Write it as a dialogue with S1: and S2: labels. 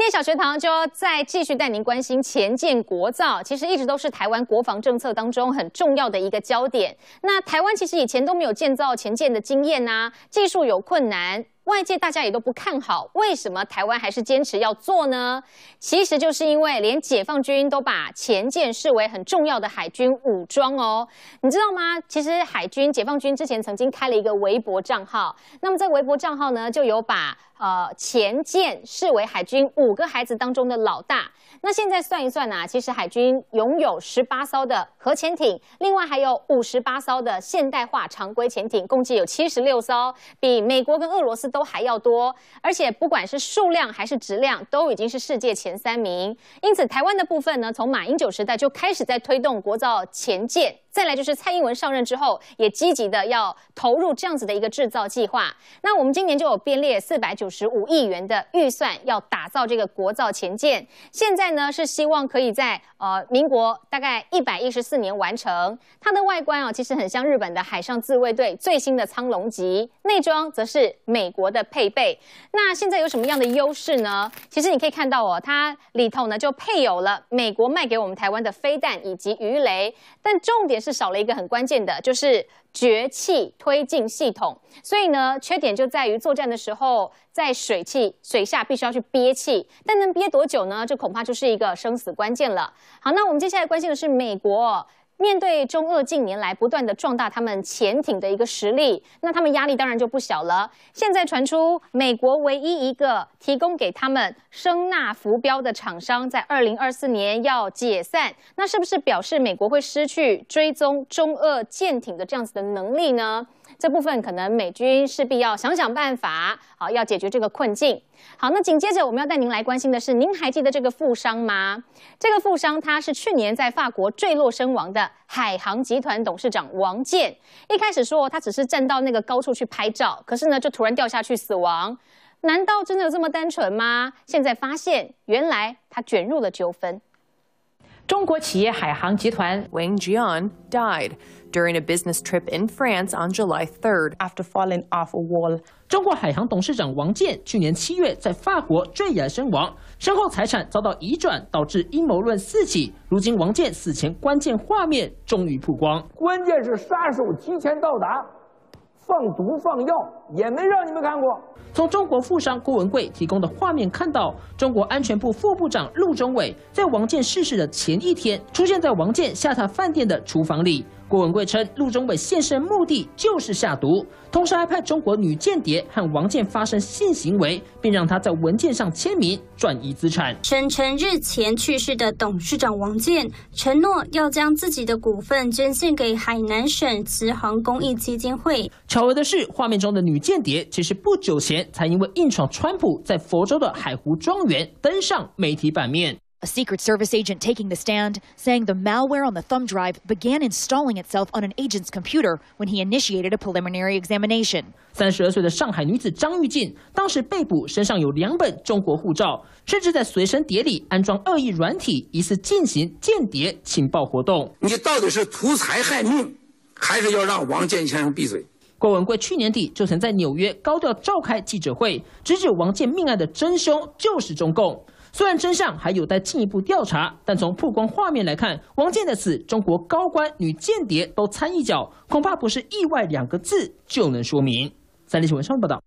S1: 今天小学堂就要再继续带您关心前建国造，其实一直都是台湾国防政策当中很重要的一个焦点。那台湾其实以前都没有建造前建的经验呐，技术有困难，外界大家也都不看好，为什么台湾还是坚持要做呢？其实就是因为连解放军都把前建视为很重要的海军武装哦，你知道吗？其实海军解放军之前曾经开了一个微博账号，那么在微博账号呢，就有把。呃，前舰视为海军五个孩子当中的老大。那现在算一算呢？其实海军拥有十八艘的核潜艇，另外还有五十八艘的现代化常规潜艇，共计有七十六艘，比美国跟俄罗斯都还要多。而且不管是数量还是质量，都已经是世界前三名。因此，台湾的部分呢，从马英九时代就开始在推动国造前舰，再来就是蔡英文上任之后，也积极的要投入这样子的一个制造计划。那我们今年就有编列四百九。十五亿元的预算要打造这个国造前舰，现在呢是希望可以在呃民国大概一百一十四年完成。它的外观哦，其实很像日本的海上自卫队最新的苍龙级，内装则是美国的配备。那现在有什么样的优势呢？其实你可以看到哦，它里头呢就配有了美国卖给我们台湾的飞弹以及鱼雷，但重点是少了一个很关键的，就是。崛气推进系统，所以呢，缺点就在于作战的时候在水气水下必须要去憋气，但能憋多久呢？这恐怕就是一个生死关键了。好，那我们接下来关心的是美国。面对中俄近年来不断的壮大他们潜艇的一个实力，那他们压力当然就不小了。现在传出美国唯一一个提供给他们声呐浮标的厂商在二零二四年要解散，那是不是表示美国会失去追踪中俄舰艇的这样子的能力呢？这部分可能美军势必要想想办法，好要解决这个困境。好，那紧接着我们要带您来关心的是，您还记得这个富商吗？这个富商他是去年在法国坠落身亡的海航集团董事长王健。一开始说他只是站到那个高处去拍照，可是呢就突然掉下去死亡。难道真的有这么单纯吗？现在发现原来他卷入了纠纷。中国企业海航集团
S2: 王 n died during a business trip in France on July 3rd after falling off a wall。中国海航董事长王健去年七月在法国坠崖身亡，身后财产遭到移转，导致阴谋论四起。如今王健死前关键画面终于曝光，关键是杀手提前到达，放毒放药。也没让你们看过。从中国富商郭文贵提供的画面看到，中国安全部副部长陆中伟在王建逝世的前一天，出现在王建下榻饭店的厨房里。郭文贵称，陆中伟现身目的就是下毒，同时还派中国女间谍和王建发生性行为，并让他在文件上签名转移资产。
S1: 声称日前去世的董事长王健承诺要将自己的股份捐献给海南省慈航公益基金会。巧合的是，
S2: 画面中的女。间谍其实不久前才因为硬闯川普在佛州的海湖庄园登上媒体版面。A secret service agent taking the stand, saying the malware on the thumb drive began installing itself on an agent's computer when he initiated a preliminary examination. 三十二岁的上海女子张玉静当时被捕，身上有两本中国护照，甚至在随身碟里安装恶意软体，疑似进行间谍情报活动。你到底是图财害命，还是要让王健先生闭嘴？郭文贵去年底就曾在纽约高调召开记者会，直指王建命案的真凶就是中共。虽然真相还有待进一步调查，但从曝光画面来看，王建的死，中国高官、女间谍都参一脚，恐怕不是“意外”两个字就能说明。三立新闻上报道。